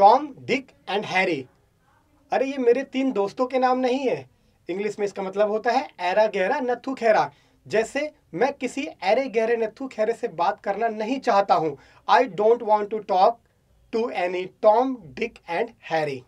Tom Dick and Harry अरे ये मेरे तीन दोस्तों के नाम नहीं है इंग्लिश में इसका मतलब होता है एरा गहरा नथु खेरा जैसे मैं किसी एरे गहरे नथु खेरे से बात करना नहीं चाहता हूँ I don't want to talk to any Tom Dick and Harry